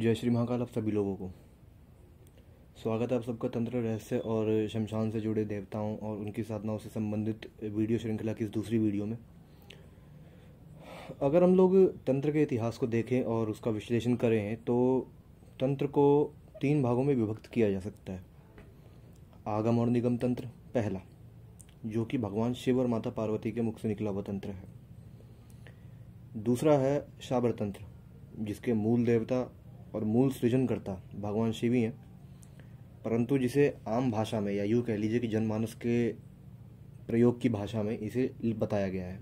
जय श्री महाकाल आप सभी लोगों को स्वागत है आप सबका तंत्र रहस्य और शमशान से जुड़े देवताओं और उनकी साधनाओं से संबंधित वीडियो श्रृंखला की इस दूसरी वीडियो में अगर हम लोग तंत्र के इतिहास को देखें और उसका विश्लेषण करें तो तंत्र को तीन भागों में विभक्त किया जा सकता है आगम और निगम तंत्र पहला जो कि भगवान शिव और माता पार्वती के मुख से निकला हुआ तंत्र है दूसरा है शाबर तंत्र जिसके मूल देवता और मूल सृजनकर्ता भगवान शिव ही हैं परंतु जिसे आम भाषा में या यूँ कह लीजिए कि जनमानस के प्रयोग की भाषा में इसे बताया गया है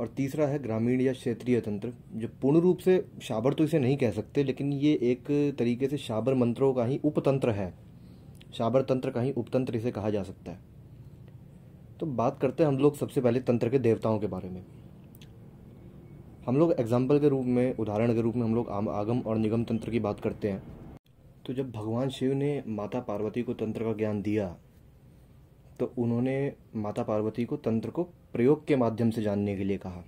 और तीसरा है ग्रामीण या क्षेत्रीय तंत्र जो पूर्ण रूप से शाबर तो इसे नहीं कह सकते लेकिन ये एक तरीके से शाबर मंत्रों का ही उपतंत्र है शाबर तंत्र का ही उपतंत्र इसे कहा जा सकता है तो बात करते हैं हम लोग सबसे पहले तंत्र के देवताओं के बारे में हम लोग एग्जाम्पल के रूप में उदाहरण के रूप में हम लोग आगम और निगम तंत्र की बात करते हैं तो जब भगवान शिव ने माता पार्वती को तंत्र का ज्ञान दिया तो उन्होंने माता पार्वती को तंत्र को प्रयोग के माध्यम से जानने के लिए कहा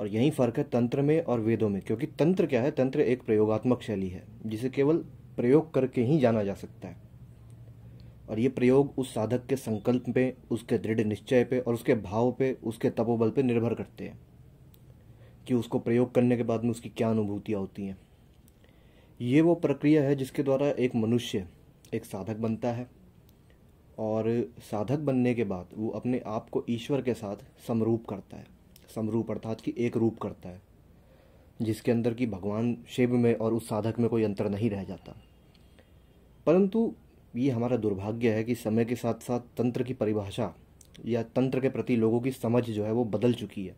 और यही फ़र्क है तंत्र में और वेदों में क्योंकि तंत्र क्या है तंत्र एक प्रयोगात्मक शैली है जिसे केवल प्रयोग करके ही जाना जा सकता है और ये प्रयोग उस साधक के संकल्प पे उसके दृढ़ निश्चय पे और उसके भाव पे उसके तपोबल पे निर्भर करते हैं कि उसको प्रयोग करने के बाद में उसकी क्या अनुभूतियाँ होती हैं ये वो प्रक्रिया है जिसके द्वारा एक मनुष्य एक साधक बनता है और साधक बनने के बाद वो अपने आप को ईश्वर के साथ समरूप करता है समरूप अर्थात कि एक रूप करता है जिसके अंदर कि भगवान शिव में और उस साधक में कोई अंतर नहीं रह जाता परंतु ये हमारा दुर्भाग्य है कि समय के साथ साथ तंत्र की परिभाषा या तंत्र के प्रति लोगों की समझ जो है वो बदल चुकी है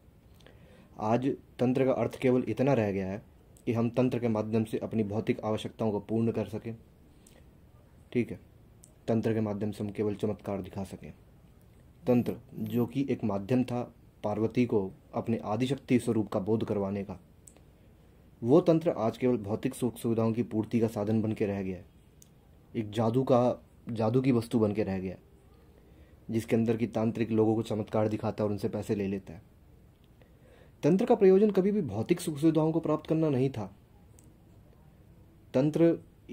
आज तंत्र का अर्थ केवल इतना रह गया है कि हम तंत्र के माध्यम से अपनी भौतिक आवश्यकताओं को पूर्ण कर सकें ठीक है तंत्र के माध्यम से हम केवल चमत्कार दिखा सकें तंत्र जो कि एक माध्यम था पार्वती को अपने आदिशक्ति स्वरूप का बोध करवाने का वो तंत्र आज केवल भौतिक सुख सुविधाओं की पूर्ति का साधन बन के रह गया है एक जादू का जादू की वस्तु बन के रह गया है जिसके अंदर की तांत्रिक लोगों को चमत्कार दिखाता है और उनसे पैसे ले लेता है तंत्र का प्रयोजन कभी भी भौतिक सुख सुविधाओं को प्राप्त करना नहीं था तंत्र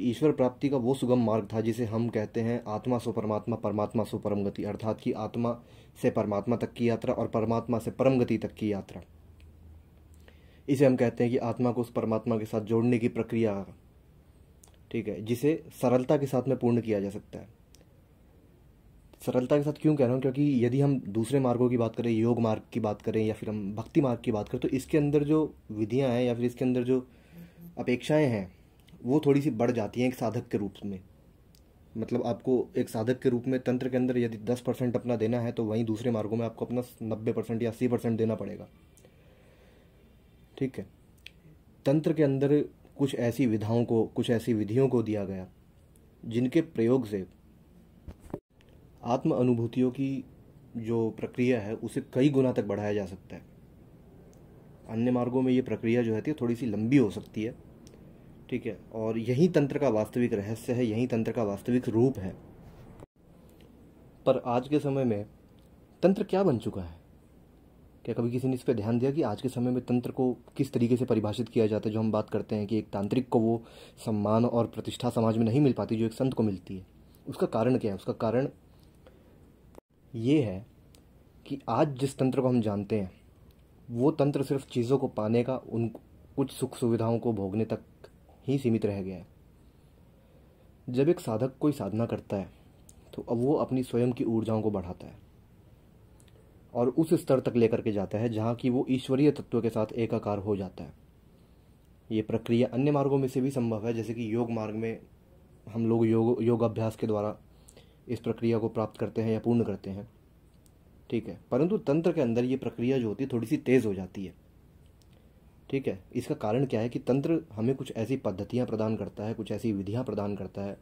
ईश्वर प्राप्ति का वो सुगम मार्ग था जिसे हम कहते हैं आत्मा सो परमात्मा परमात्मा सो परम गति अर्थात कि आत्मा से परमात्मा तक की यात्रा और परमात्मा से परम गति तक की यात्रा इसे हम कहते हैं कि आत्मा को उस परमात्मा के साथ जोड़ने की प्रक्रिया ठीक है जिसे सरलता के साथ में पूर्ण किया जा सकता है सरलता के साथ क्यों कह रहा हूँ क्योंकि यदि हम दूसरे मार्गों की बात करें योग मार्ग की बात करें या फिर हम भक्ति मार्ग की बात करें तो इसके अंदर जो विधियाँ हैं या फिर इसके अंदर जो अपेक्षाएँ हैं वो थोड़ी सी बढ़ जाती हैं एक साधक के रूप में मतलब आपको एक साधक के रूप में तंत्र के अंदर यदि दस परसेंट अपना देना है तो वहीं दूसरे मार्गों में आपको अपना नब्बे परसेंट या अस्सी परसेंट देना पड़ेगा ठीक है तंत्र के अंदर कुछ ऐसी विधाओं को कुछ ऐसी विधियों को दिया गया जिनके प्रयोग से आत्म अनुभूतियों की जो प्रक्रिया है उसे कई गुना तक बढ़ाया जा सकता है अन्य मार्गों में ये प्रक्रिया जो है थोड़ी सी लंबी हो सकती है ठीक है और यही तंत्र का वास्तविक रहस्य है यही तंत्र का वास्तविक रूप है पर आज के समय में तंत्र क्या बन चुका है क्या कभी किसी ने इस पर ध्यान दिया कि आज के समय में तंत्र को किस तरीके से परिभाषित किया जाता है जो हम बात करते हैं कि एक तांत्रिक को वो सम्मान और प्रतिष्ठा समाज में नहीं मिल पाती जो एक संत को मिलती है उसका कारण क्या है उसका कारण ये है कि आज जिस तंत्र को हम जानते हैं वो तंत्र सिर्फ चीज़ों को पाने का उन कुछ सुख सुविधाओं को भोगने तक ही सीमित रह गया है जब एक साधक कोई साधना करता है तो अब वो अपनी स्वयं की ऊर्जाओं को बढ़ाता है और उस स्तर तक लेकर के जाता है जहाँ की वो ईश्वरीय तत्व के साथ एकाकार हो जाता है ये प्रक्रिया अन्य मार्गों में से भी संभव है जैसे कि योग मार्ग में हम लोग योग योग अभ्यास के द्वारा इस प्रक्रिया को प्राप्त करते हैं या पूर्ण करते हैं ठीक है परंतु तंत्र के अंदर ये प्रक्रिया जो होती है थोड़ी सी तेज़ हो जाती है ठीक है इसका कारण क्या है कि तंत्र हमें कुछ ऐसी पद्धतियाँ प्रदान करता है कुछ ऐसी विधियाँ प्रदान करता है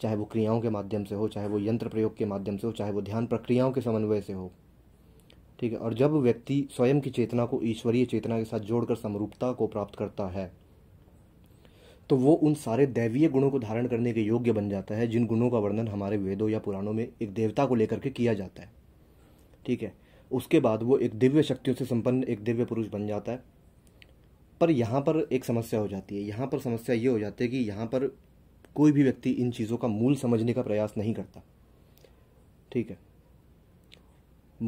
चाहे वो क्रियाओं के माध्यम से हो चाहे वो यंत्र प्रयोग के माध्यम से हो चाहे वो ध्यान प्रक्रियाओं के समन्वय से हो ठीक है और जब व्यक्ति स्वयं की चेतना को ईश्वरीय चेतना के साथ जोड़कर समरूपता को प्राप्त करता है तो वो उन सारे दैवीय गुणों को धारण करने के योग्य बन जाता है जिन गुणों का वर्णन हमारे वेदों या पुराणों में एक देवता को लेकर के किया जाता है ठीक है उसके बाद वो एक दिव्य शक्तियों से संपन्न एक दिव्य पुरुष बन जाता है पर यहाँ पर एक समस्या हो जाती है यहाँ पर समस्या ये हो जाती है कि यहाँ पर कोई भी व्यक्ति इन चीज़ों का मूल समझने का प्रयास नहीं करता ठीक है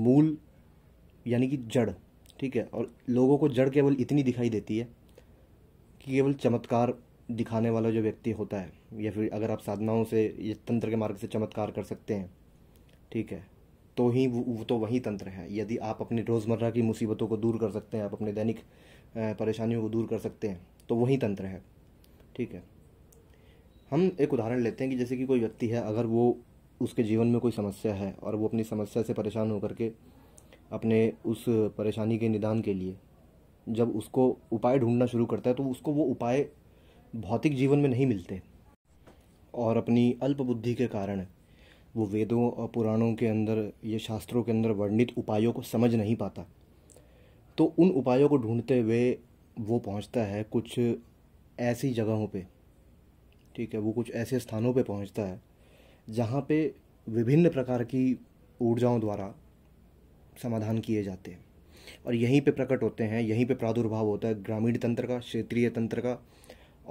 मूल यानी कि जड़ ठीक है और लोगों को जड़ केवल इतनी दिखाई देती है कि केवल चमत्कार दिखाने वाला जो व्यक्ति होता है या फिर अगर आप साधनाओं से या तंत्र के मार्ग से चमत्कार कर सकते हैं ठीक है तो ही वो तो वही तंत्र है यदि आप अपने रोज़मर्रा की मुसीबतों को दूर कर सकते हैं आप अपने दैनिक परेशानियों को दूर कर सकते हैं तो वही तंत्र है ठीक है हम एक उदाहरण लेते हैं कि जैसे कि कोई व्यक्ति है अगर वो उसके जीवन में कोई समस्या है और वो अपनी समस्या से परेशान होकर के अपने उस परेशानी के निदान के लिए जब उसको उपाय ढूंढना शुरू करता है तो उसको वो उपाय भौतिक जीवन में नहीं मिलते और अपनी अल्प बुद्धि के कारण वो वेदों और पुराणों के अंदर या शास्त्रों के अंदर वर्णित उपायों को समझ नहीं पाता तो उन उपायों को ढूंढते हुए वो पहुंचता है कुछ ऐसी जगहों पे ठीक है वो कुछ ऐसे स्थानों पे पहुंचता है जहाँ पे विभिन्न प्रकार की ऊर्जाओं द्वारा समाधान किए जाते हैं और यहीं पे प्रकट होते हैं यहीं पे प्रादुर्भाव होता है ग्रामीण तंत्र का क्षेत्रीय तंत्र का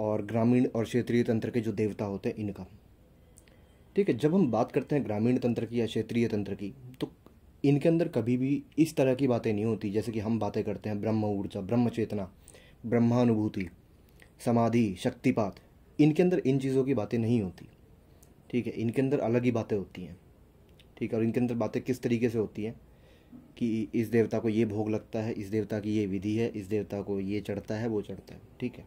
और ग्रामीण और क्षेत्रीय तंत्र के जो देवता होते हैं इनका ठीक है जब हम बात करते हैं ग्रामीण तंत्र की या क्षेत्रीय तंत्र की तो इनके अंदर कभी भी इस तरह की बातें नहीं होती जैसे कि हम बातें करते हैं ब्रह्म ऊर्जा ब्रह्म चेतना ब्रह्मानुभूति समाधि शक्तिपात इनके अंदर इन चीज़ों की बातें नहीं होती ठीक है इनके अंदर अलग ही बातें होती हैं ठीक है और इनके अंदर बातें किस तरीके से होती हैं कि इस देवता को ये भोग लगता है इस देवता की ये विधि है इस देवता को ये चढ़ता है वो चढ़ता है ठीक है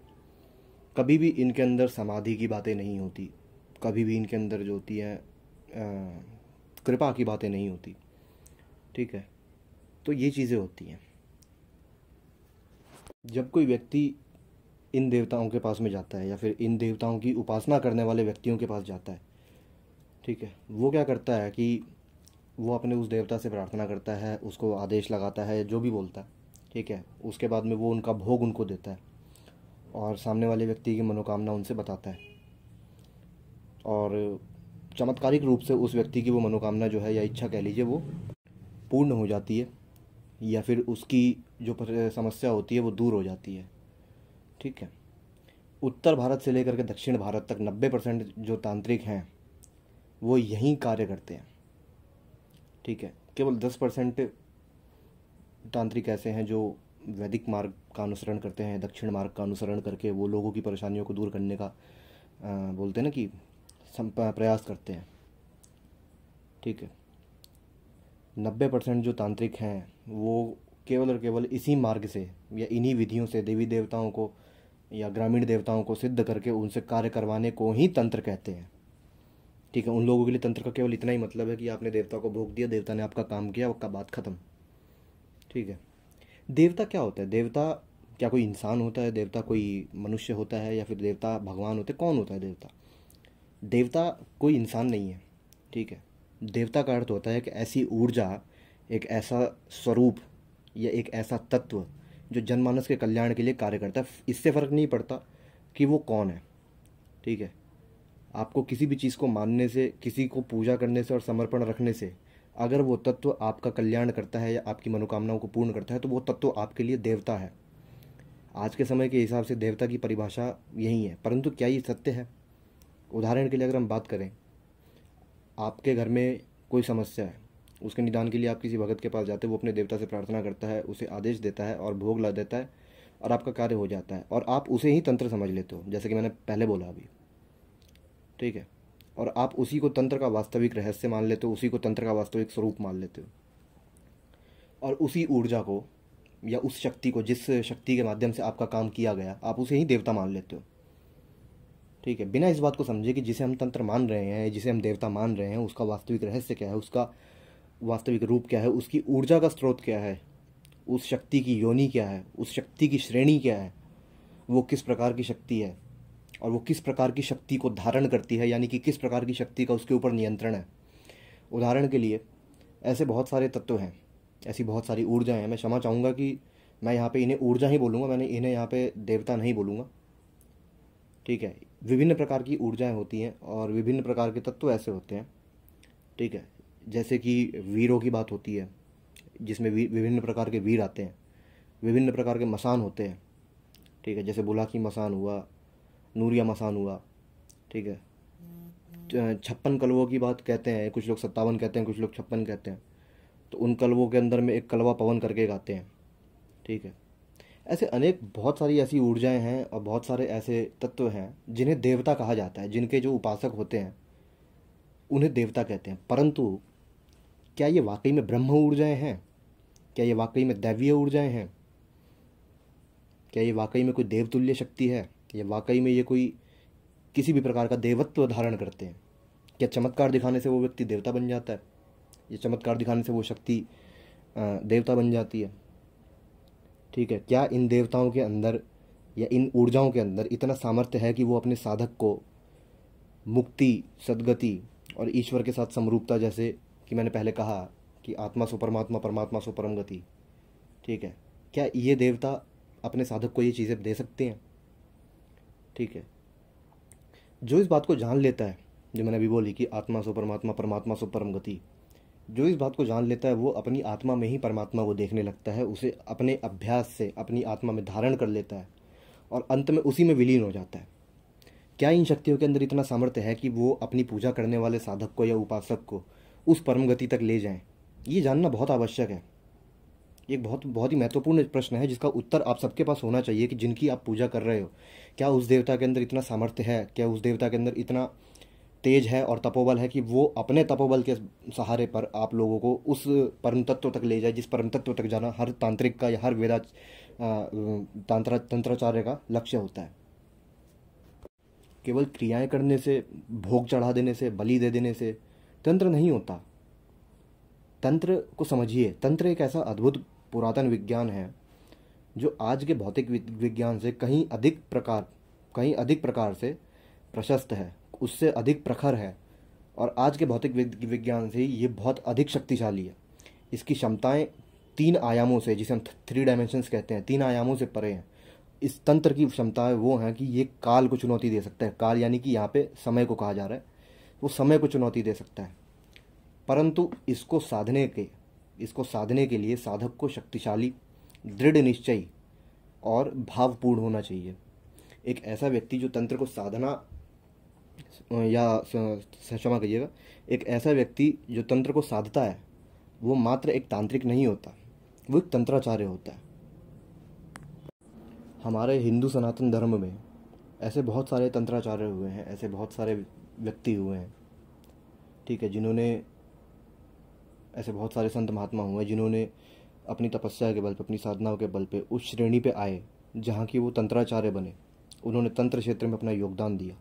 कभी भी इनके अंदर समाधि की बातें नहीं होती कभी भी इनके अंदर जो होती है कृपा की बातें नहीं होती ठीक है तो ये चीज़ें होती हैं जब कोई व्यक्ति इन देवताओं के पास में जाता है या फिर इन देवताओं की उपासना करने वाले व्यक्तियों के पास जाता है ठीक है वो क्या करता है कि वो अपने उस देवता से प्रार्थना करता है उसको आदेश लगाता है जो भी बोलता है ठीक है उसके बाद में वो उनका भोग उनको देता है और सामने वाले व्यक्ति की मनोकामना उनसे बताता है और चमत्कारिक रूप से उस व्यक्ति की वो मनोकामना जो है या इच्छा कह लीजिए वो पूर्ण हो जाती है या फिर उसकी जो समस्या होती है वो दूर हो जाती है ठीक है उत्तर भारत से लेकर के दक्षिण भारत तक 90 परसेंट जो तांत्रिक हैं वो यहीं कार्य करते हैं ठीक है केवल 10 परसेंट तांत्रिक ऐसे हैं जो वैदिक मार्ग का अनुसरण करते हैं दक्षिण मार्ग का अनुसरण करके वो लोगों की परेशानियों को दूर करने का आ, बोलते हैं ना कि प्रयास करते हैं ठीक है नब्बे परसेंट जो तांत्रिक हैं वो केवल और केवल इसी मार्ग से या इन्हीं विधियों से देवी देवताओं को या ग्रामीण देवताओं को सिद्ध करके उनसे कार्य करवाने को ही तंत्र कहते हैं ठीक है उन लोगों के लिए तंत्र का केवल इतना ही मतलब है कि आपने देवता को भोग दिया देवता ने आपका काम किया आपका बात ख़त्म ठीक है देवता क्या होता है देवता क्या कोई इंसान होता है देवता कोई मनुष्य होता है या फिर देवता भगवान होते कौन होता है देवता देवता कोई इंसान नहीं है ठीक है देवता का अर्थ होता है कि ऐसी ऊर्जा एक ऐसा स्वरूप या एक ऐसा तत्व जो जनमानस के कल्याण के लिए कार्य करता है इससे फ़र्क नहीं पड़ता कि वो कौन है ठीक है आपको किसी भी चीज़ को मानने से किसी को पूजा करने से और समर्पण रखने से अगर वो तत्व आपका कल्याण करता है या आपकी मनोकामनाओं को पूर्ण करता है तो वो तत्व आपके लिए देवता है आज के समय के हिसाब से देवता की परिभाषा यही है परंतु क्या ये सत्य है उदाहरण के लिए अगर हम बात करें आपके घर में कोई समस्या है उसके निदान के लिए आप किसी भगत के पास जाते हैं वो अपने देवता से प्रार्थना करता है उसे आदेश देता है और भोग ला देता है और आपका कार्य हो जाता है और आप उसे ही तंत्र समझ लेते हो जैसे कि मैंने पहले बोला अभी ठीक है और आप उसी को तंत्र का वास्तविक रहस्य मान लेते हो उसी को तंत्र का वास्तविक स्वरूप मान लेते हो और उसी ऊर्जा को या उस शक्ति को जिस शक्ति के माध्यम से आपका काम किया गया आप उसे ही देवता मान लेते हो ठीक है बिना इस बात को समझे कि जिसे हम तंत्र मान रहे हैं जिसे हम देवता मान रहे हैं उसका वास्तविक रहस्य क्या है उसका वास्तविक रूप क्या है उसकी ऊर्जा का स्रोत क्या है उस शक्ति की योनि क्या है उस शक्ति की श्रेणी क्या है वो किस प्रकार की शक्ति है और वो किस प्रकार की शक्ति को धारण करती है यानी कि किस प्रकार की शक्ति का उसके ऊपर नियंत्रण है उदाहरण के लिए ऐसे बहुत सारे तत्व हैं ऐसी बहुत सारी ऊर्जाएँ हैं मैं क्षमा चाहूँगा कि मैं यहाँ पे इन्हें ऊर्जा ही बोलूँगा मैंने इन्हें यहाँ पे देवता नहीं बोलूँगा ठीक है विभिन्न प्रकार की ऊर्जाएं होती हैं और विभिन्न प्रकार के तत्व ऐसे होते हैं ठीक है जैसे कि वीरों की बात होती है जिसमें विभिन्न प्रकार के वीर आते हैं विभिन्न प्रकार के मसान होते हैं ठीक है जैसे बुला की मसान हुआ नूरिया मसान हुआ ठीक है तो, छप्पन कलवों की बात कहते हैं कुछ लोग सत्तावन कहते हैं कुछ लोग छप्पन कहते हैं तो उन कलवों के अंदर में एक कलवा पवन करके गाते हैं ठीक है ऐसे अनेक बहुत सारी ऐसी ऊर्जाएं हैं और बहुत सारे ऐसे तत्व हैं जिन्हें देवता कहा जाता है जिनके जो उपासक होते हैं उन्हें देवता कहते हैं परंतु क्या ये वाकई में ब्रह्म ऊर्जाएं हैं क्या ये वाकई में दैवीय ऊर्जाएं हैं क्या ये वाकई में कोई देवतुल्य शक्ति है या वाकई में ये कोई किसी भी प्रकार का देवत्व धारण करते हैं क्या चमत्कार दिखाने से वो व्यक्ति देवता बन जाता है या चमत्कार दिखाने से वो शक्ति देवता बन जाती है ठीक है क्या इन देवताओं के अंदर या इन ऊर्जाओं के अंदर इतना सामर्थ्य है कि वो अपने साधक को मुक्ति सदगति और ईश्वर के साथ समरूपता जैसे कि मैंने पहले कहा कि आत्मा सुपरमात्मा परमात्मा सुपरम गति ठीक है क्या ये देवता अपने साधक को ये चीज़ें दे सकते हैं ठीक है जो इस बात को जान लेता है जो मैंने अभी बोली कि आत्मा सो परमात्मा परमात्मा सो परम गति जो इस बात को जान लेता है वो अपनी आत्मा में ही परमात्मा को देखने लगता है उसे अपने अभ्यास से अपनी आत्मा में धारण कर लेता है और अंत में उसी में विलीन हो जाता है क्या इन शक्तियों के अंदर इतना सामर्थ्य है कि वो अपनी पूजा करने वाले साधक को या उपासक को उस परम गति तक ले जाएं ये जानना बहुत आवश्यक है एक बहुत बहुत ही महत्वपूर्ण प्रश्न है जिसका उत्तर आप सबके पास होना चाहिए कि जिनकी आप पूजा कर रहे हो क्या उस देवता के अंदर इतना सामर्थ्य है क्या उस देवता के अंदर इतना तेज है और तपोबल है कि वो अपने तपोबल के सहारे पर आप लोगों को उस परम तत्व तक ले जाए जिस परम तत्व तक जाना हर तांत्रिक का या हर वेदा तंत्र तंत्राचार्य का लक्ष्य होता है केवल क्रियाएं करने से भोग चढ़ा देने से बलि दे देने से तंत्र नहीं होता तंत्र को समझिए तंत्र एक ऐसा अद्भुत पुरातन विज्ञान है जो आज के भौतिक विज्ञान से कहीं अधिक प्रकार कहीं अधिक प्रकार से प्रशस्त है उससे अधिक प्रखर है और आज के भौतिक विज्ञान से ये बहुत अधिक शक्तिशाली है इसकी क्षमताएं तीन आयामों से जिसे हम थ्री डायमेंशंस कहते हैं तीन आयामों से परे हैं इस तंत्र की क्षमताएं वो हैं कि ये काल को चुनौती दे सकता है काल यानी कि यहाँ पे समय को कहा जा रहा है वो समय को चुनौती दे सकता है परंतु इसको साधने के इसको साधने के लिए साधक को शक्तिशाली दृढ़ निश्चय और भावपूर्ण होना चाहिए एक ऐसा व्यक्ति जो तंत्र को साधना या क्षमा कहिएगा एक ऐसा व्यक्ति जो तंत्र को साधता है वो मात्र एक तांत्रिक नहीं होता वो एक तंत्राचार्य होता है हमारे हिंदू सनातन धर्म में ऐसे बहुत सारे तंत्राचार्य हुए हैं ऐसे बहुत सारे व्यक्ति हुए हैं ठीक है जिन्होंने ऐसे बहुत सारे संत महात्मा हुए जिन्होंने अपनी तपस्या के बल पर अपनी साधनाओं के बल पर उस श्रेणी पर आए जहाँ की वो तंत्राचार्य बने उन्होंने तंत्र क्षेत्र में अपना योगदान दिया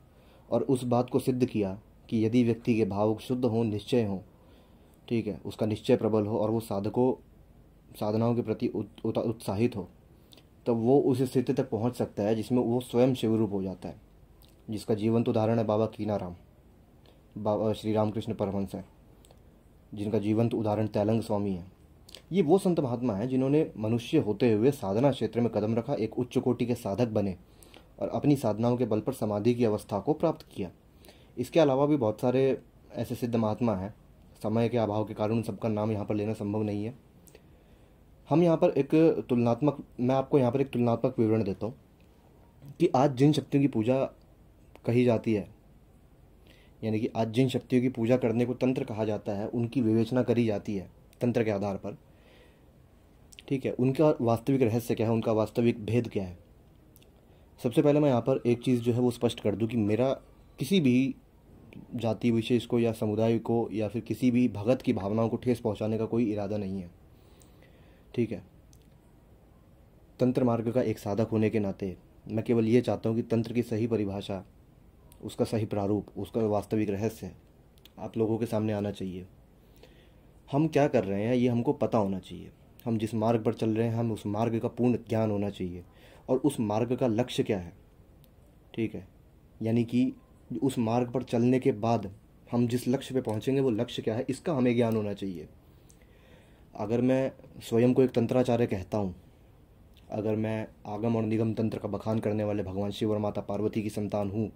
और उस बात को सिद्ध किया कि यदि व्यक्ति के भाव शुद्ध हों निश्चय हों ठीक है उसका निश्चय प्रबल हो और वो साधकों साधनाओं के प्रति उत्साहित हो तब वो उस स्थिति तक पहुंच सकता है जिसमें वो स्वयं शिवरूप हो जाता है जिसका जीवंत उदाहरण है बाबा कीनाराम बाबा श्री रामकृष्ण परमहंस हैं जिनका जीवंत उदाहरण तैलंग स्वामी है ये वो संत महात्मा हैं जिन्होंने मनुष्य होते हुए साधना क्षेत्र में कदम रखा एक उच्च कोटि के साधक बने और अपनी साधनाओं के बल पर समाधि की अवस्था को प्राप्त किया इसके अलावा भी बहुत सारे ऐसे सिद्ध महात्मा हैं समय के अभाव के कारण सबका नाम यहाँ पर लेना संभव नहीं है हम यहाँ पर एक तुलनात्मक मैं आपको यहाँ पर एक तुलनात्मक विवरण देता हूँ कि आज जिन शक्तियों की पूजा कही जाती है यानी कि आज जिन शक्तियों की पूजा करने को तंत्र कहा जाता है उनकी विवेचना करी जाती है तंत्र के आधार पर ठीक है उनका वास्तविक रहस्य क्या है उनका वास्तविक भेद क्या है सबसे पहले मैं यहाँ पर एक चीज़ जो है वो स्पष्ट कर दूँ कि मेरा किसी भी जाति विशेष को या समुदाय को या फिर किसी भी भगत की भावनाओं को ठेस पहुँचाने का कोई इरादा नहीं है ठीक है तंत्र मार्ग का एक साधक होने के नाते मैं केवल ये चाहता हूँ कि तंत्र की सही परिभाषा उसका सही प्रारूप उसका वास्तविक रहस्य आप लोगों के सामने आना चाहिए हम क्या कर रहे हैं ये हमको पता होना चाहिए हम जिस मार्ग पर चल रहे हैं हम उस मार्ग का पूर्ण ज्ञान होना चाहिए और उस मार्ग का लक्ष्य क्या है ठीक है यानी कि उस मार्ग पर चलने के बाद हम जिस लक्ष्य पे पहुँचेंगे वो लक्ष्य क्या है इसका हमें ज्ञान होना चाहिए अगर मैं स्वयं को एक तंत्राचार्य कहता हूँ अगर मैं आगम और निगम तंत्र का बखान करने वाले भगवान शिव और माता पार्वती की संतान हूँ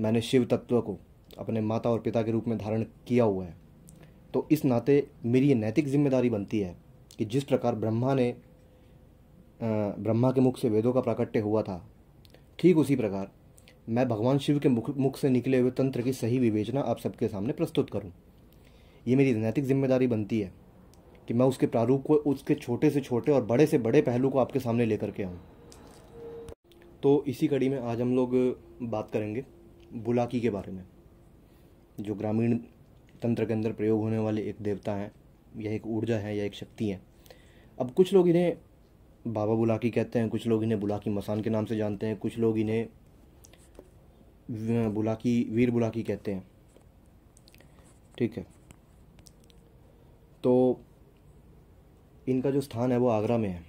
मैंने शिव तत्व को अपने माता और पिता के रूप में धारण किया हुआ है तो इस नाते मेरी ये नैतिक जिम्मेदारी बनती है कि जिस प्रकार ब्रह्मा ने ब्रह्मा के मुख से वेदों का प्राकट्य हुआ था ठीक उसी प्रकार मैं भगवान शिव के मुख मुख से निकले हुए तंत्र की सही विवेचना आप सबके सामने प्रस्तुत करूं। ये मेरी नैतिक जिम्मेदारी बनती है कि मैं उसके प्रारूप को उसके छोटे से छोटे और बड़े से बड़े पहलू को आपके सामने लेकर के आऊँ तो इसी कड़ी में आज हम लोग बात करेंगे बुलाकी के बारे में जो ग्रामीण तंत्र के अंदर प्रयोग होने वाले एक देवता हैं या एक ऊर्जा है या एक शक्ति है अब कुछ लोग इन्हें बाबा बुलाकी कहते हैं कुछ लोग इन्हें बुलाकी मसान के नाम से जानते हैं कुछ लोग इन्हें बुलाकी वीर बुलाकी कहते हैं ठीक है तो इनका जो स्थान है वो आगरा में है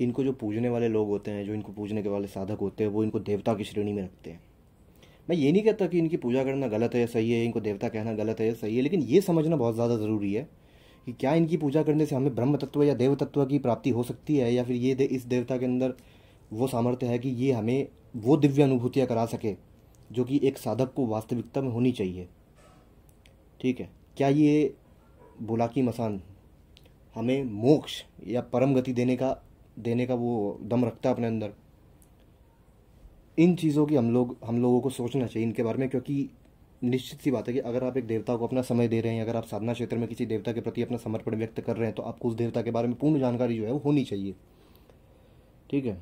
इनको जो पूजने वाले लोग होते हैं जो इनको पूजने के वाले साधक होते हैं वो इनको देवता की श्रेणी में रखते हैं मैं ये नहीं कहता कि इनकी पूजा करना गलत है या सही है इनको देवता कहना गलत है या सही है लेकिन ये समझना बहुत ज़्यादा ज़रूरी है कि क्या इनकी पूजा करने से हमें ब्रह्म तत्व या देव तत्व की प्राप्ति हो सकती है या फिर ये दे, इस देवता के अंदर वो सामर्थ्य है कि ये हमें वो दिव्य अनुभूतियाँ करा सके जो कि एक साधक को वास्तविकता में होनी चाहिए ठीक है क्या ये बुलाकी मसान हमें मोक्ष या परम गति देने का देने का वो दम रखता है अपने अंदर इन चीज़ों की हम लोग हम लोगों को सोचना चाहिए इनके बारे में क्योंकि निश्चित सी बात है कि अगर आप एक देवता को अपना समय दे रहे हैं अगर आप साधना क्षेत्र में किसी देवता के प्रति अपना समर्पण व्यक्त कर रहे हैं तो आपको उस देवता के बारे में पूर्ण जानकारी जो है वो होनी चाहिए ठीक है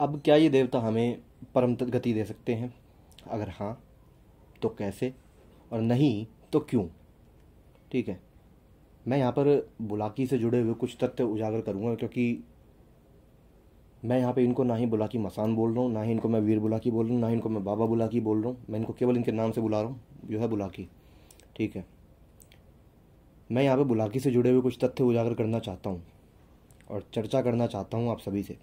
अब क्या ये देवता हमें परम गति दे सकते हैं अगर हाँ तो कैसे और नहीं तो क्यों ठीक है मैं यहाँ पर बुलाकी से जुड़े हुए कुछ तथ्य उजागर करूँगा क्योंकि मैं यहाँ पे इनको ना ही बुलाकी मसान बोल रहा हूँ ना ही इनको मैं वीर बुलाकी बोल रहा हूँ ना ही इनको मैं बाबा बुलाकी बोल रहा हूँ मैं इनको केवल इनके नाम से बुला रहा हूँ जो है बुलाकी ठीक है मैं यहाँ पे बुलाकी से जुड़े हुए कुछ तथ्य उजागर करना चाहता हूँ और चर्चा करना चाहता हूँ आप सभी से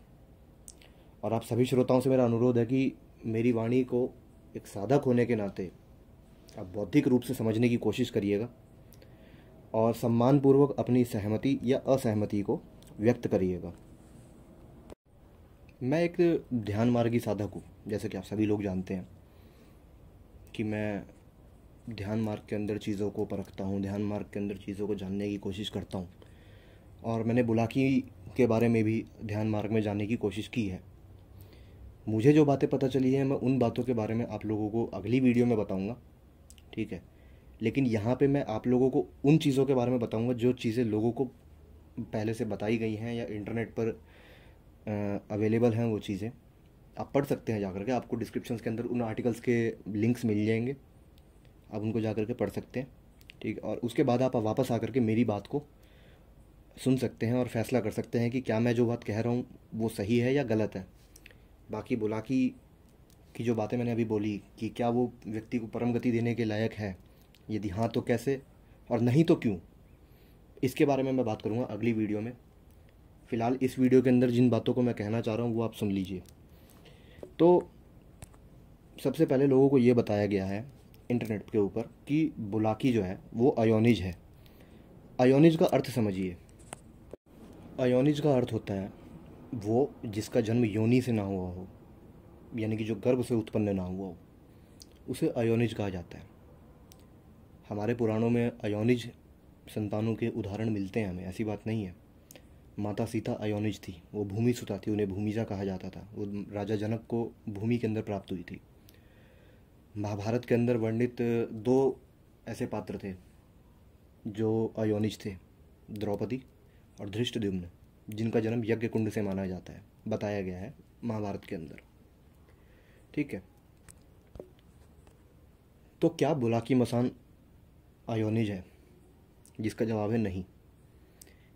और आप सभी श्रोताओं से मेरा अनुरोध है कि मेरी वाणी को एक साधक होने के नाते आप बौद्धिक रूप से समझने की कोशिश करिएगा और सम्मानपूर्वक अपनी सहमति या असहमति को व्यक्त करिएगा मैं एक ध्यान मार्गी साधक हूँ जैसे कि आप सभी लोग जानते हैं कि मैं ध्यान मार्ग के अंदर चीज़ों को परखता हूँ ध्यान मार्ग के अंदर चीज़ों को जानने की कोशिश करता हूँ और मैंने बुलाकी के बारे में भी ध्यान मार्ग में जाने की कोशिश की है मुझे जो बातें पता चली हैं मैं उन बातों के बारे में आप लोगों को अगली वीडियो में बताऊँगा ठीक है लेकिन यहाँ पे मैं आप लोगों को उन चीज़ों के बारे में बताऊँगा जो चीज़ें लोगों को पहले से बताई गई हैं या इंटरनेट पर अवेलेबल हैं वो चीज़ें आप पढ़ सकते हैं जा के आपको डिस्क्रिप्शन के अंदर उन आर्टिकल्स के लिंक्स मिल जाएंगे आप उनको जा के पढ़ सकते हैं ठीक और उसके बाद आप वापस आकर के मेरी बात को सुन सकते हैं और फैसला कर सकते हैं कि क्या मैं जो बात कह रहा हूँ वो सही है या गलत है बाकी बुलाकी की जो बातें मैंने अभी बोली कि क्या वो व्यक्ति को परम गति देने के लायक है यदि हाँ तो कैसे और नहीं तो क्यों इसके बारे में मैं बात करूँगा अगली वीडियो में फ़िलहाल इस वीडियो के अंदर जिन बातों को मैं कहना चाह रहा हूँ वो आप सुन लीजिए तो सबसे पहले लोगों को ये बताया गया है इंटरनेट के ऊपर कि बुलाकी जो है वो अयोनिज है अयोनिज का अर्थ समझिए अयोनिज का अर्थ होता है वो जिसका जन्म योनि से ना हुआ हो यानी कि जो गर्भ से उत्पन्न ना हुआ हो उसे अयोनिज कहा जाता है हमारे पुराणों में अयोनिज संतानों के उदाहरण मिलते हैं हमें ऐसी बात नहीं है माता सीता अयोनिज थी वो भूमि सुता थी उन्हें भूमिजा कहा जाता था वो राजा जनक को भूमि के अंदर प्राप्त हुई थी महाभारत के अंदर वर्णित दो ऐसे पात्र थे जो अयोनिज थे द्रौपदी और दुम्न जिनका जन्म यज्ञ कुंड से माना जाता है बताया गया है महाभारत के अंदर ठीक है तो क्या बुलाकी मसान आयोनिज है जिसका जवाब है नहीं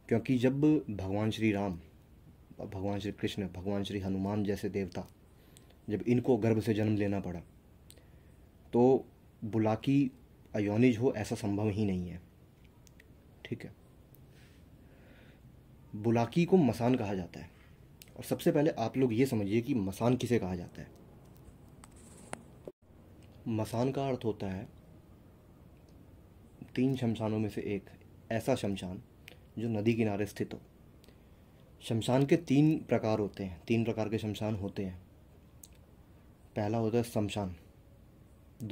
क्योंकि जब भगवान श्री राम भगवान श्री कृष्ण भगवान श्री हनुमान जैसे देवता जब इनको गर्भ से जन्म लेना पड़ा तो बुलाकी अयोनिज हो ऐसा संभव ही नहीं है ठीक है बुलाकी को मसान कहा जाता है और सबसे पहले आप लोग ये समझिए कि मसान किसे कहा जाता है मसान का अर्थ होता है तीन शमशानों में से एक ऐसा शमशान जो नदी किनारे स्थित हो शमशान के तीन प्रकार होते हैं तीन प्रकार के शमशान होते हैं पहला होता है शमशान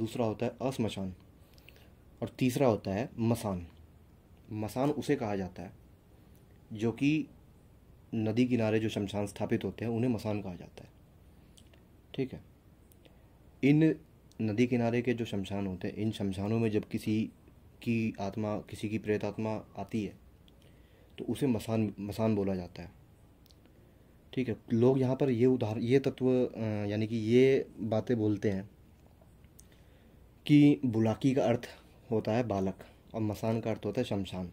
दूसरा होता है अश्मशान और तीसरा होता है मसान मसान उसे कहा जाता है जो कि नदी किनारे जो शमशान स्थापित होते हैं उन्हें मसान कहा जाता है ठीक है इन नदी किनारे के जो शमशान होते हैं इन शमशानों में जब किसी की आत्मा किसी की प्रेत आत्मा आती है तो उसे मसान मसान बोला जाता है ठीक है लोग यहाँ पर ये उदाहरण ये तत्व यानी कि ये बातें बोलते हैं कि बुलाकी का अर्थ होता है बालक और मसान का अर्थ होता है शमशान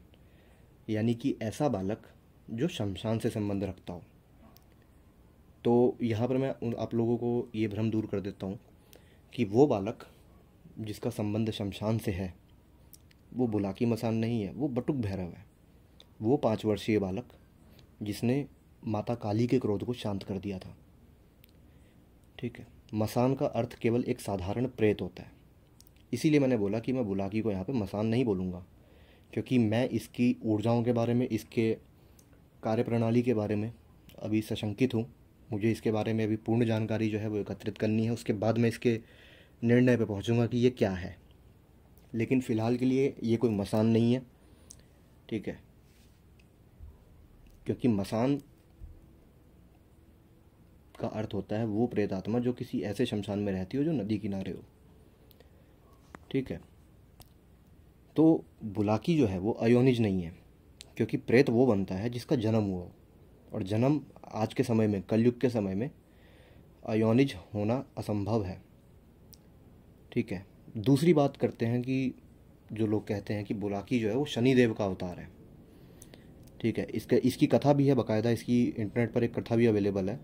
यानी कि ऐसा बालक जो शमशान से संबंध रखता हो तो यहाँ पर मैं आप लोगों को ये भ्रम दूर कर देता हूँ कि वो बालक जिसका संबंध शमशान से है वो बुलाकी मसान नहीं है वो बटुक भैरव है वो पाँच वर्षीय बालक जिसने माता काली के क्रोध को शांत कर दिया था ठीक है मसान का अर्थ केवल एक साधारण प्रेत होता है इसीलिए मैंने बोला कि मैं बुलाकी को यहाँ पे मसान नहीं बोलूँगा क्योंकि मैं इसकी ऊर्जाओं के बारे में इसके कार्यप्रणाली के बारे में अभी सशंकित हूँ मुझे इसके बारे में अभी पूर्ण जानकारी जो है वो एकत्रित करनी है उसके बाद मैं इसके निर्णय पर पहुँचूँगा कि ये क्या है लेकिन फ़िलहाल के लिए ये कोई मसान नहीं है ठीक है क्योंकि मसान का अर्थ होता है वो प्रेत आत्मा जो किसी ऐसे शमशान में रहती हो जो नदी किनारे हो ठीक है तो बुलाकी जो है वो अयोनिज नहीं है क्योंकि प्रेत वो बनता है जिसका जन्म हुआ और जन्म आज के समय में कलयुग के समय में अयोनिज होना असंभव है ठीक है दूसरी बात करते हैं कि जो लोग कहते हैं कि बुलाकी जो है वो शनिदेव का अवतार है ठीक है इसका इसकी कथा भी है बकायदा इसकी इंटरनेट पर एक कथा भी अवेलेबल है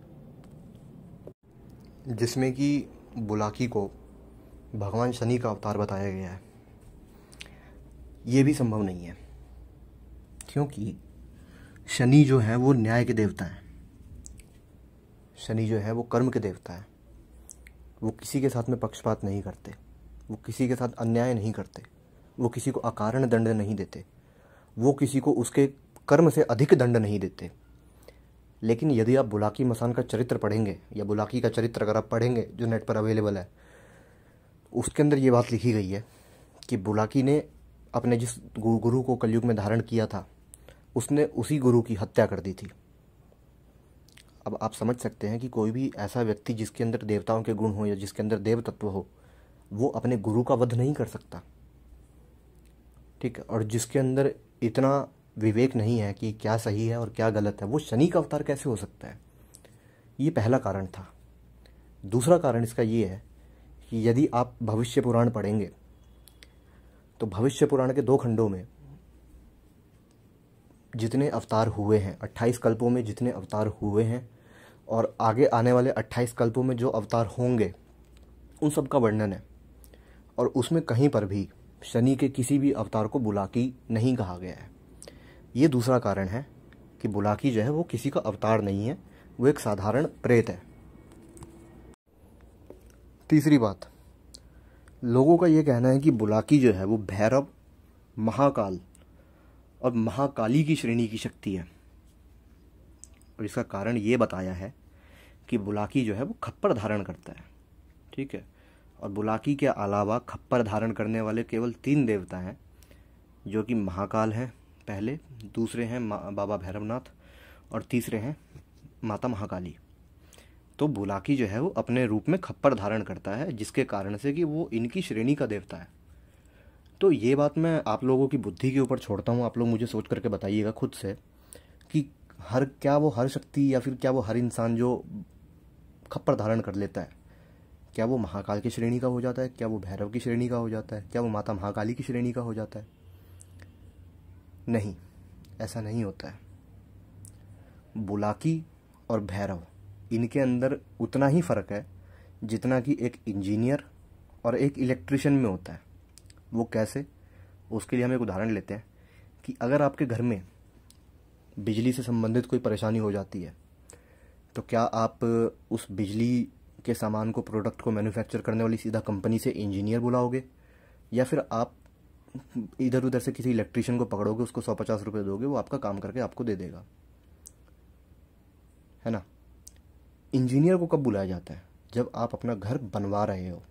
जिसमें कि बुलाकी को भगवान शनि का अवतार बताया गया है ये भी संभव नहीं है क्योंकि शनि जो है वो न्याय के देवता है शनि जो है वो कर्म के देवता है वो किसी के साथ में पक्षपात नहीं करते वो किसी के साथ अन्याय नहीं करते वो किसी को अकारण दंड नहीं देते वो किसी को उसके कर्म से अधिक दंड नहीं देते लेकिन यदि आप बुलाकी मसान का चरित्र पढ़ेंगे या बुलाकी का चरित्र अगर आप पढ़ेंगे जो नेट पर अवेलेबल है उसके अंदर ये बात लिखी गई है कि बुलाकी ने अपने जिस गुरु को कलयुग में धारण किया था उसने उसी गुरु की हत्या कर दी थी अब आप समझ सकते हैं कि कोई भी ऐसा व्यक्ति जिसके अंदर देवताओं के गुण हो या जिसके अंदर देव तत्व हो वो अपने गुरु का वध नहीं कर सकता ठीक है और जिसके अंदर इतना विवेक नहीं है कि क्या सही है और क्या गलत है वो शनि का अवतार कैसे हो सकता है ये पहला कारण था दूसरा कारण इसका ये है कि यदि आप भविष्य पुराण पढ़ेंगे तो भविष्य पुराण के दो खंडों में जितने अवतार हुए हैं 28 कल्पों में जितने अवतार हुए हैं और आगे आने वाले 28 कल्पों में जो अवतार होंगे उन सब का वर्णन है और उसमें कहीं पर भी शनि के किसी भी अवतार को बुलाकी नहीं कहा गया है ये दूसरा कारण है कि बुलाकी जो है वो किसी का अवतार नहीं है वो एक साधारण प्रेत है तीसरी बात लोगों का ये कहना है कि बुलाकी जो है वो भैरव महाकाल और महाकाली की श्रेणी की शक्ति है और इसका कारण ये बताया है कि बुलाकी जो है वो खप्पर धारण करता है ठीक है और बुलाकी के अलावा खप्पर धारण करने वाले केवल तीन देवता हैं जो कि महाकाल हैं पहले दूसरे हैं बाबा भैरवनाथ और तीसरे हैं माता महाकाली तो बुलाकी जो है वो अपने रूप में खप्पर धारण करता है जिसके कारण से कि वो इनकी श्रेणी का देवता है तो ये बात मैं आप लोगों की बुद्धि के ऊपर छोड़ता हूँ आप लोग मुझे सोच करके बताइएगा खुद से कि हर क्या वो हर शक्ति या फिर क्या वो हर इंसान जो खप्पर धारण कर लेता है क्या वो महाकाल की श्रेणी का हो जाता है क्या वो भैरव की श्रेणी का हो जाता है क्या वो माता महाकाली की श्रेणी का हो जाता है नहीं ऐसा नहीं होता है बुलाकी और भैरव इनके अंदर उतना ही फ़र्क है जितना कि एक इंजीनियर और एक इलेक्ट्रिशियन में होता है वो कैसे उसके लिए हम एक उदाहरण लेते हैं कि अगर आपके घर में बिजली से संबंधित कोई परेशानी हो जाती है तो क्या आप उस बिजली के सामान को प्रोडक्ट को मैन्युफैक्चर करने वाली सीधा कंपनी से इंजीनियर बुलाओगे या फिर आप इधर उधर से किसी इलेक्ट्रिशियन को पकड़ोगे उसको सौ पचास रुपये दोगे वो आपका काम करके आपको दे देगा है ना इंजीनियर को कब बुलाया जाता है जब आप अपना घर बनवा रहे हो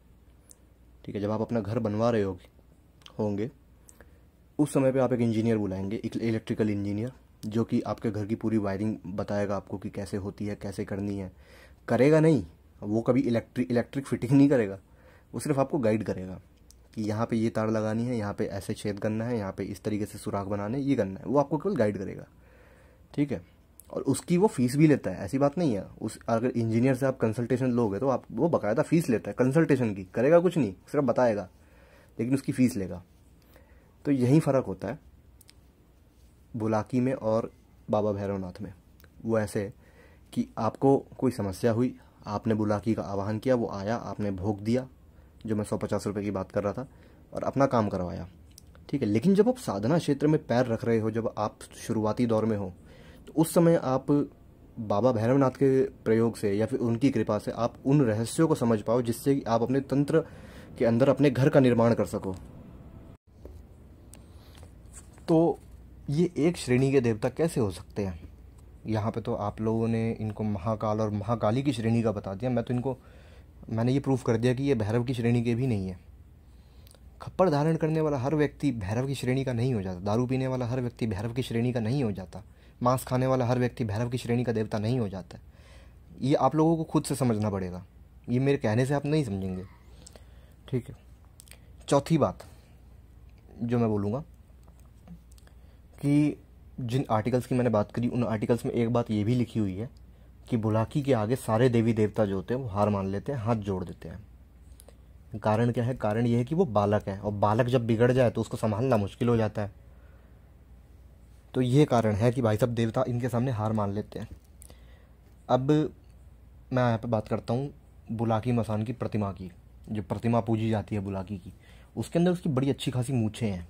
ठीक है जब आप अपना घर बनवा रहे होगे होंगे उस समय पे आप एक इंजीनियर बुलाएंगे एक इलेक्ट्रिकल इंजीनियर जो कि आपके घर की पूरी वायरिंग बताएगा आपको कि कैसे होती है कैसे करनी है करेगा नहीं वो कभी इलेक्ट्रिक इलेक्ट्रिक फिटिंग नहीं करेगा वो सिर्फ आपको गाइड करेगा कि यहाँ पे ये तार लगानी है यहाँ पे ऐसे छेद करना है यहाँ पे इस तरीके से सुराख बनाने ये करना है वो आपको केवल गाइड करेगा ठीक है और उसकी वो फीस भी लेता है ऐसी बात नहीं है उस अगर इंजीनियर से आप कंसल्टेशन लोगे तो आप वो बाकायदा फीस लेता है कंसल्टेशन की करेगा कुछ नहीं सिर्फ बताएगा लेकिन उसकी फ़ीस लेगा तो यही फ़र्क होता है बुलाकी में और बाबा भैरवनाथ में वो ऐसे कि आपको कोई समस्या हुई आपने बुलाकी का आवाहन किया वो आया आपने भोग दिया जो मैं सौ पचास रुपये की बात कर रहा था और अपना काम करवाया ठीक है लेकिन जब आप साधना क्षेत्र में पैर रख रहे हो जब आप शुरुआती दौर में हो तो उस समय आप बाबा भैरवनाथ के प्रयोग से या फिर उनकी कृपा से आप उन रहस्यों को समझ पाओ जिससे कि आप अपने तंत्र के अंदर अपने घर का निर्माण कर सको तो ये एक श्रेणी के देवता कैसे हो सकते हैं यहाँ पे तो आप लोगों ने इनको महाकाल और महाकाली की श्रेणी का बता दिया मैं तो इनको मैंने ये प्रूफ कर दिया कि ये भैरव की श्रेणी के भी नहीं है खप्पड़ धारण करने वाला हर व्यक्ति भैरव की श्रेणी का नहीं हो जाता दारू पीने वाला हर व्यक्ति भैरव की श्रेणी का नहीं हो जाता मांस खाने वाला हर व्यक्ति भैरव की श्रेणी का देवता नहीं हो जाता ये आप लोगों को खुद से समझना पड़ेगा ये मेरे कहने से आप नहीं समझेंगे ठीक है चौथी बात जो मैं बोलूँगा कि जिन आर्टिकल्स की मैंने बात करी उन आर्टिकल्स में एक बात ये भी लिखी हुई है कि बुलाकी के आगे सारे देवी देवता जो होते हैं वो हार मान लेते हैं हाथ जोड़ देते हैं कारण क्या है कारण ये है कि वो बालक है और बालक जब बिगड़ जाए तो उसको संभालना मुश्किल हो जाता है तो ये कारण है कि भाई सब देवता इनके सामने हार मान लेते हैं अब मैं यहाँ पर बात करता हूँ बुलाकी मसान की प्रतिमा की जो प्रतिमा पूजी जाती है बुलाकी की उसके अंदर उसकी बड़ी अच्छी खासी मूछें हैं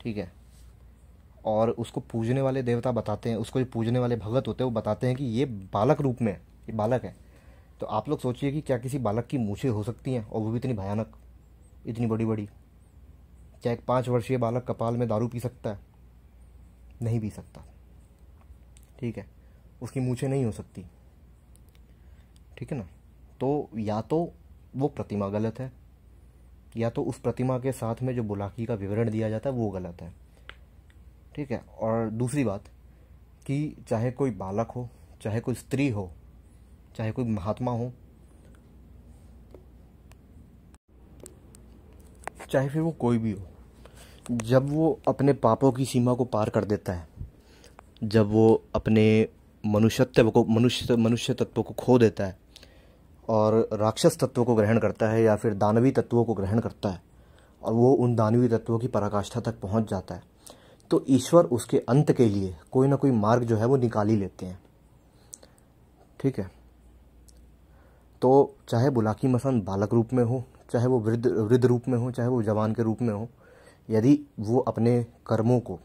ठीक है और उसको पूजने वाले देवता बताते हैं उसको जो पूजने वाले भगत होते हैं वो बताते हैं कि ये बालक रूप में है ये बालक है तो आप लोग सोचिए कि क्या किसी बालक की मूछें हो सकती हैं और वो भी इतनी भयानक इतनी बड़ी बड़ी क्या एक पाँच वर्षीय बालक कपाल में दारू पी सकता है नहीं पी सकता ठीक है उसकी मूछें नहीं हो सकती ठीक है ना तो या तो वो प्रतिमा गलत है या तो उस प्रतिमा के साथ में जो बुलाकी का विवरण दिया जाता है वो गलत है ठीक है और दूसरी बात कि चाहे कोई बालक हो चाहे कोई स्त्री हो चाहे कोई महात्मा हो चाहे फिर वो कोई भी हो जब वो अपने पापों की सीमा को पार कर देता है जब वो अपने मनुष्यत्व को मनुष्य मनुष्य तत्व को खो देता है और राक्षस तत्वों को ग्रहण करता है या फिर दानवी तत्वों को ग्रहण करता है और वो उन दानवी तत्वों की पराकाष्ठा तक पहुंच जाता है तो ईश्वर उसके अंत के लिए कोई ना कोई मार्ग जो है वो निकाल ही लेते हैं ठीक है तो चाहे बुलाकी मसान बालक रूप में हो चाहे वो वृद्ध वृद्ध रूप में हो चाहे वो जवान के रूप में हो यदि वो अपने कर्मों को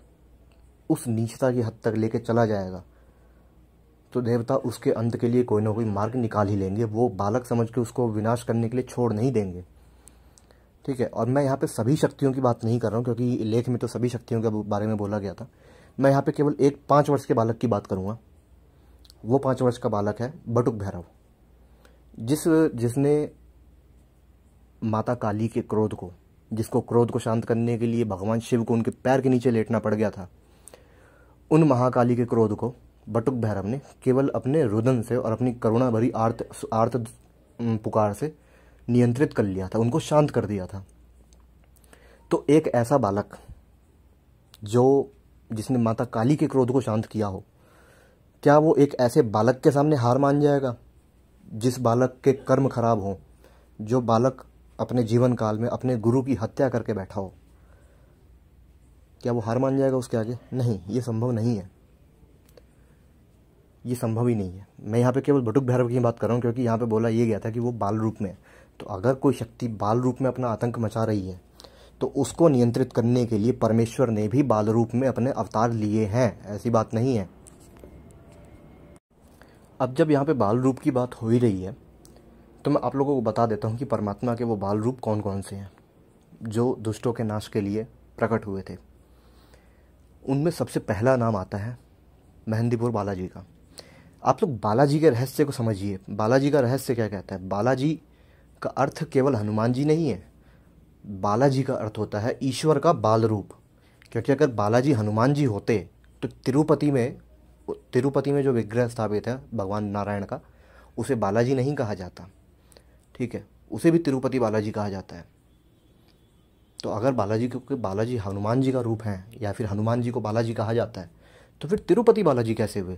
उस नीचता की हद तक लेके चला जाएगा तो देवता उसके अंत के लिए कोई ना कोई मार्ग निकाल ही लेंगे वो बालक समझ के उसको विनाश करने के लिए छोड़ नहीं देंगे ठीक है और मैं यहाँ पे सभी शक्तियों की बात नहीं कर रहा हूँ क्योंकि लेख में तो सभी शक्तियों के बारे में बोला गया था मैं यहाँ पे केवल एक पाँच वर्ष के बालक की बात करूँगा वो पाँच वर्ष का बालक है बटुक भैरव जिस जिसने माता काली के क्रोध को जिसको क्रोध को शांत करने के लिए भगवान शिव को उनके पैर के नीचे लेटना पड़ गया था उन महाकाली के क्रोध को बटुक भैरव ने केवल अपने रुदन से और अपनी करुणा भरी आर्त आर्त पुकार से नियंत्रित कर लिया था उनको शांत कर दिया था तो एक ऐसा बालक जो जिसने माता काली के क्रोध को शांत किया हो क्या वो एक ऐसे बालक के सामने हार मान जाएगा जिस बालक के कर्म खराब हों जो बालक अपने जीवन काल में अपने गुरु की हत्या करके बैठा हो क्या वो हार मान जाएगा उसके आगे नहीं ये संभव नहीं है ये संभव ही नहीं है मैं यहाँ पे केवल भटुक भैरव की बात कर रहा हूँ क्योंकि यहाँ पे बोला ये गया था कि वो बाल रूप में है तो अगर कोई शक्ति बाल रूप में अपना आतंक मचा रही है तो उसको नियंत्रित करने के लिए परमेश्वर ने भी बाल रूप में अपने अवतार लिए हैं ऐसी बात नहीं है अब जब यहाँ पे बाल रूप की बात हो ही रही है तो मैं आप लोगों को बता देता हूँ कि परमात्मा के वो बाल रूप कौन कौन से हैं जो दुष्टों के नाश के लिए प्रकट हुए थे उनमें सबसे पहला नाम आता है मेहंदीपुर बालाजी का आप लोग बालाजी के रहस्य को समझिए बालाजी का रहस्य क्या कहता है बालाजी का अर्थ केवल हनुमान जी नहीं है बालाजी का अर्थ होता है ईश्वर का बाल रूप क्योंकि अगर बालाजी हनुमान जी होते तो तिरुपति में तिरुपति में जो विग्रह स्थापित है भगवान नारायण का उसे बालाजी नहीं कहा जाता ठीक है उसे भी तिरुपति बालाजी कहा जाता है तो अगर बालाजी क्योंकि बालाजी हनुमान जी का रूप है या फिर हनुमान जी को बालाजी कहा जाता है तो फिर तिरुपति बालाजी कैसे हुए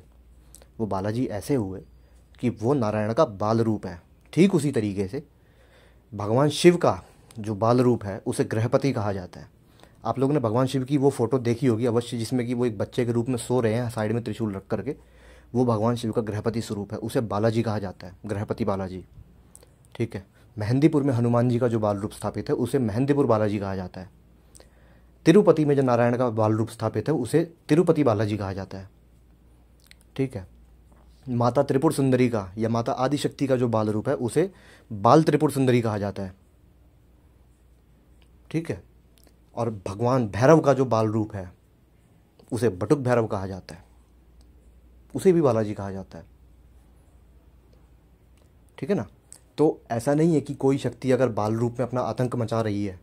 वो बालाजी ऐसे हुए कि वो नारायण का बाल रूप है ठीक उसी तरीके से भगवान शिव का जो बाल रूप है उसे ग्रहपति कहा जाता है आप लोगों ने भगवान शिव की वो फ़ोटो देखी होगी अवश्य जिसमें कि वो एक बच्चे के रूप में सो रहे हैं साइड में त्रिशूल रख करके वो भगवान शिव का गृहपति स्वरूप है उसे बालाजी कहा जाता है ग्रहपति बालाजी ठीक है मेहंदीपुर में हनुमान जी का जो बाल रूप स्थापित है उसे मेहंदीपुर बालाजी कहा जाता है तिरुपति में जो नारायण का बाल रूप स्थापित है उसे तिरुपति बालाजी कहा जाता है ठीक है माता त्रिपुर सुंदरी का या माता आदिशक्ति का जो बाल रूप है उसे बाल त्रिपुर सुंदरी कहा जाता है ठीक है और भगवान भैरव का जो बाल रूप है उसे बटुक भैरव कहा जाता है उसे भी बालाजी कहा जाता है ठीक है ना तो ऐसा नहीं है कि कोई शक्ति अगर बाल रूप में अपना आतंक मचा रही है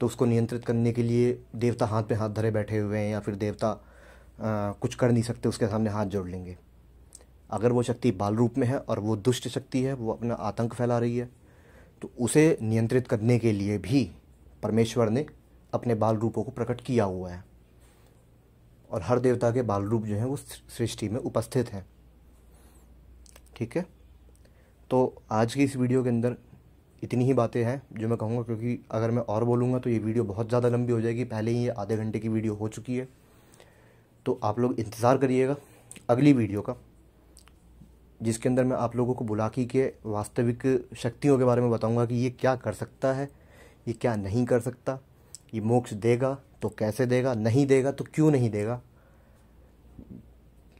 तो उसको नियंत्रित करने के लिए देवता हाथ पे हाथ धरे बैठे हुए हैं या फिर देवता आ, कुछ कर नहीं सकते उसके सामने हाथ जोड़ लेंगे अगर वो शक्ति बाल रूप में है और वो दुष्ट शक्ति है वो अपना आतंक फैला रही है तो उसे नियंत्रित करने के लिए भी परमेश्वर ने अपने बाल रूपों को प्रकट किया हुआ है और हर देवता के बाल रूप जो हैं वो सृष्टि में उपस्थित हैं ठीक है तो आज की इस वीडियो के अंदर इतनी ही बातें हैं जो मैं कहूँगा क्योंकि अगर मैं और बोलूँगा तो ये वीडियो बहुत ज़्यादा लंबी हो जाएगी पहले ही ये आधे घंटे की वीडियो हो चुकी है तो आप लोग इंतज़ार करिएगा अगली वीडियो का जिसके अंदर मैं आप लोगों को बुलाकी के वास्तविक शक्तियों के बारे में बताऊंगा कि ये क्या कर सकता है ये क्या नहीं कर सकता ये मोक्ष देगा तो कैसे देगा नहीं देगा तो क्यों नहीं देगा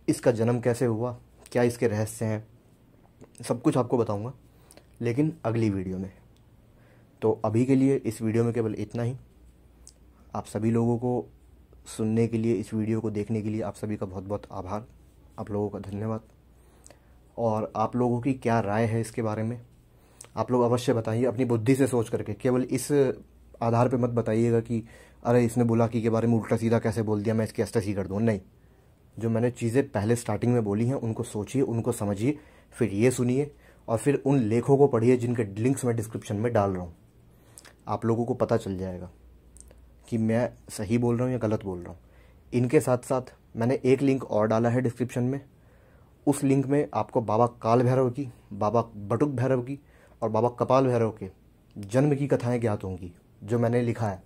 इसका जन्म कैसे हुआ क्या इसके रहस्य हैं सब कुछ आपको बताऊंगा लेकिन अगली वीडियो में तो अभी के लिए इस वीडियो में केवल इतना ही आप सभी लोगों को सुनने के लिए इस वीडियो को देखने के लिए आप सभी का बहुत बहुत आभार आप लोगों का धन्यवाद और आप लोगों की क्या राय है इसके बारे में आप लोग अवश्य बताइए अपनी बुद्धि से सोच करके केवल इस आधार पर मत बताइएगा कि अरे इसने कि के बारे में उल्टा सीधा कैसे बोल दिया मैं इसकी अष्टासी कर दूँ नहीं जो मैंने चीज़ें पहले स्टार्टिंग में बोली हैं उनको सोचिए उनको समझिए फिर ये सुनिए और फिर उन लेखों को पढ़िए जिनके लिंक्स मैं डिस्क्रिप्शन में डाल रहा हूँ आप लोगों को पता चल जाएगा कि मैं सही बोल रहा हूँ या गलत बोल रहा हूँ इनके साथ साथ मैंने एक लिंक और डाला है डिस्क्रिप्शन में उस लिंक में आपको बाबा काल भैरव की बाबा बटुक भैरव की और बाबा कपाल भैरव के जन्म की कथाएं ज्ञात होंगी जो मैंने लिखा है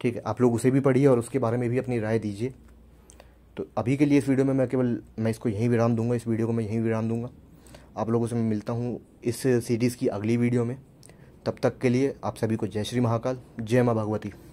ठीक है आप लोग उसे भी पढ़िए और उसके बारे में भी अपनी राय दीजिए तो अभी के लिए इस वीडियो में मैं केवल मैं इसको यहीं विराम दूंगा इस वीडियो को मैं यहीं विराम दूंगा आप लोगों से मैं मिलता हूँ इस सीरीज़ की अगली वीडियो में तब तक के लिए आप सभी को जय श्री महाकाल जय माँ भगवती